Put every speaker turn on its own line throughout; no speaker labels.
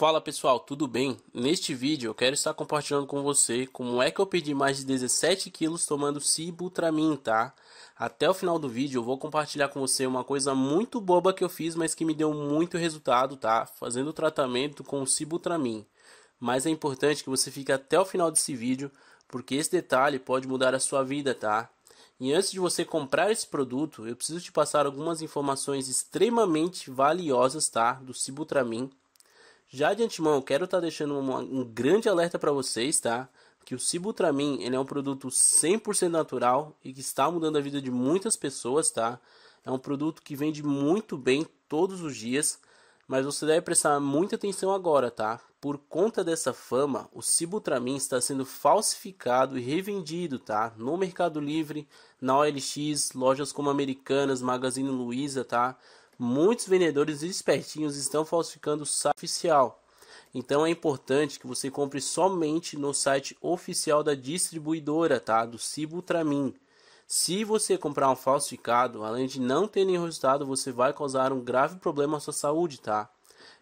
Fala pessoal, tudo bem? Neste vídeo eu quero estar compartilhando com você como é que eu perdi mais de 17 quilos tomando Cibutramin, tá? Até o final do vídeo eu vou compartilhar com você uma coisa muito boba que eu fiz, mas que me deu muito resultado, tá? Fazendo o tratamento com o Mas é importante que você fique até o final desse vídeo, porque esse detalhe pode mudar a sua vida, tá? E antes de você comprar esse produto, eu preciso te passar algumas informações extremamente valiosas, tá? Do Cibutramin. Já de antemão, quero estar tá deixando uma, um grande alerta para vocês, tá? Que o Cibutramin, ele é um produto 100% natural e que está mudando a vida de muitas pessoas, tá? É um produto que vende muito bem todos os dias, mas você deve prestar muita atenção agora, tá? Por conta dessa fama, o Cibutramin está sendo falsificado e revendido, tá? No Mercado Livre, na OLX, lojas como Americanas, Magazine Luiza, tá? muitos vendedores espertinhos estão falsificando o site oficial. Então é importante que você compre somente no site oficial da distribuidora, tá? Do Cibutramin. Se você comprar um falsificado, além de não ter nenhum resultado, você vai causar um grave problema à sua saúde, tá?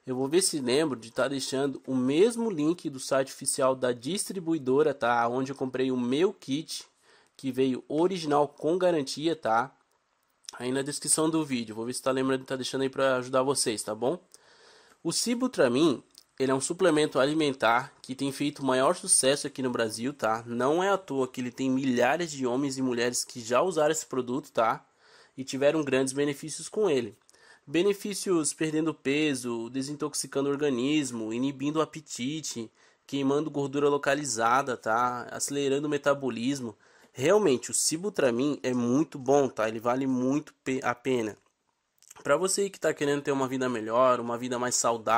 Eu vou ver se lembro de estar tá deixando o mesmo link do site oficial da distribuidora, tá? Onde eu comprei o meu kit, que veio original com garantia, tá? aí na descrição do vídeo. Vou ver se tá lembrando, tá deixando aí para ajudar vocês, tá bom? O Cibutramin, ele é um suplemento alimentar que tem feito maior sucesso aqui no Brasil, tá? Não é à toa que ele tem milhares de homens e mulheres que já usaram esse produto, tá? E tiveram grandes benefícios com ele. Benefícios perdendo peso, desintoxicando o organismo, inibindo o apetite, queimando gordura localizada, tá? Acelerando o metabolismo, Realmente, o Sibutramim é muito bom, tá? Ele vale muito a pena. Para você que está querendo ter uma vida melhor, uma vida mais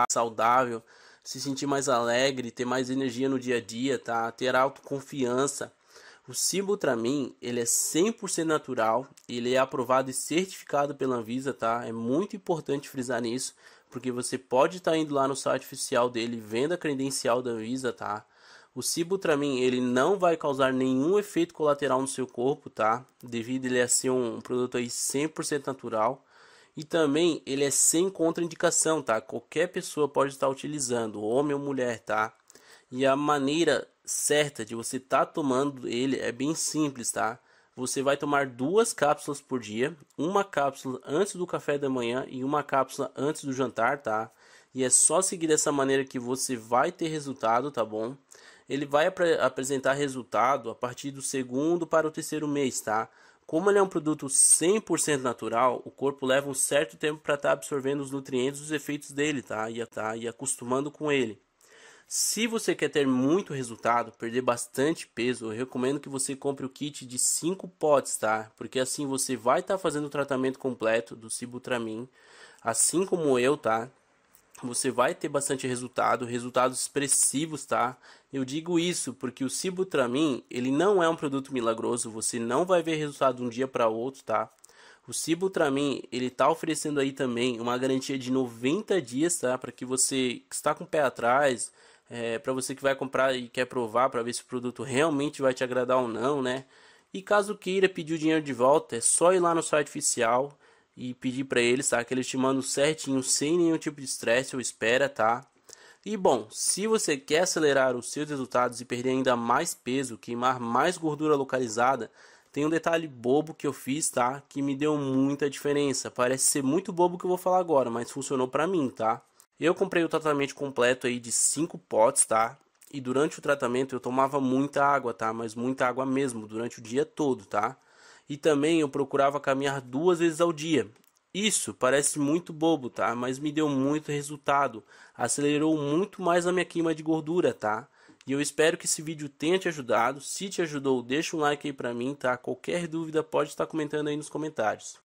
saudável, se sentir mais alegre, ter mais energia no dia a dia, tá? Ter autoconfiança. O Sibutramim, ele é 100% natural, ele é aprovado e certificado pela Anvisa, tá? É muito importante frisar nisso, porque você pode estar tá indo lá no site oficial dele, vendo a credencial da Anvisa, tá? O Sibutramine, ele não vai causar nenhum efeito colateral no seu corpo, tá? Devido ele a é ser um produto aí 100% natural. E também ele é sem contraindicação, tá? Qualquer pessoa pode estar utilizando, homem ou mulher, tá? E a maneira certa de você estar tá tomando ele é bem simples, tá? Você vai tomar duas cápsulas por dia, uma cápsula antes do café da manhã e uma cápsula antes do jantar, tá? E é só seguir dessa maneira que você vai ter resultado, tá bom? ele vai ap apresentar resultado a partir do segundo para o terceiro mês, tá? Como ele é um produto 100% natural, o corpo leva um certo tempo para estar tá absorvendo os nutrientes, os efeitos dele, tá? E, tá? e acostumando com ele. Se você quer ter muito resultado, perder bastante peso, eu recomendo que você compre o kit de 5 potes, tá? Porque assim você vai estar tá fazendo o tratamento completo do Cibutramin, assim como eu, tá? Você vai ter bastante resultado, resultados expressivos, tá? Eu digo isso porque o Sibutramin, ele não é um produto milagroso, você não vai ver resultado de um dia para outro, tá? O Sibutramin, ele tá oferecendo aí também uma garantia de 90 dias, tá? Para que você que está com o pé atrás, é, para você que vai comprar e quer provar para ver se o produto realmente vai te agradar ou não, né? E caso queira pedir o dinheiro de volta, é só ir lá no site oficial e pedir para eles, tá? Que eles te mandam certinho, sem nenhum tipo de estresse ou espera, tá? E bom, se você quer acelerar os seus resultados e perder ainda mais peso, queimar mais gordura localizada, tem um detalhe bobo que eu fiz, tá? Que me deu muita diferença. Parece ser muito bobo que eu vou falar agora, mas funcionou para mim, tá? Eu comprei o tratamento completo aí de 5 potes, tá? E durante o tratamento eu tomava muita água, tá? Mas muita água mesmo, durante o dia todo, tá? E também eu procurava caminhar duas vezes ao dia. Isso parece muito bobo, tá? Mas me deu muito resultado. Acelerou muito mais a minha queima de gordura, tá? E eu espero que esse vídeo tenha te ajudado. Se te ajudou, deixa um like aí pra mim, tá? Qualquer dúvida pode estar comentando aí nos comentários.